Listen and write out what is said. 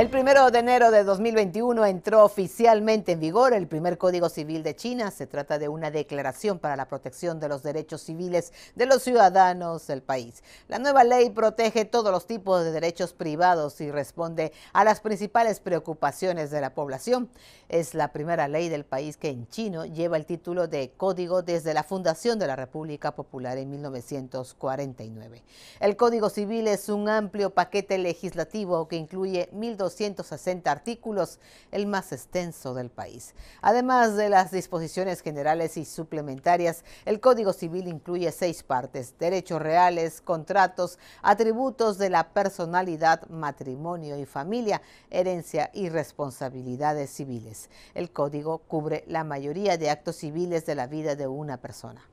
El primero de enero de 2021 entró oficialmente en vigor el primer Código Civil de China. Se trata de una declaración para la protección de los derechos civiles de los ciudadanos del país. La nueva ley protege todos los tipos de derechos privados y responde a las principales preocupaciones de la población. Es la primera ley del país que en chino lleva el título de Código desde la fundación de la República Popular en 1949. El Código Civil es un amplio paquete legislativo que incluye 1.200 260 artículos, el más extenso del país. Además de las disposiciones generales y suplementarias, el Código Civil incluye seis partes, derechos reales, contratos, atributos de la personalidad, matrimonio y familia, herencia y responsabilidades civiles. El Código cubre la mayoría de actos civiles de la vida de una persona.